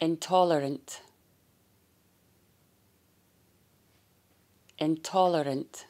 intolerant intolerant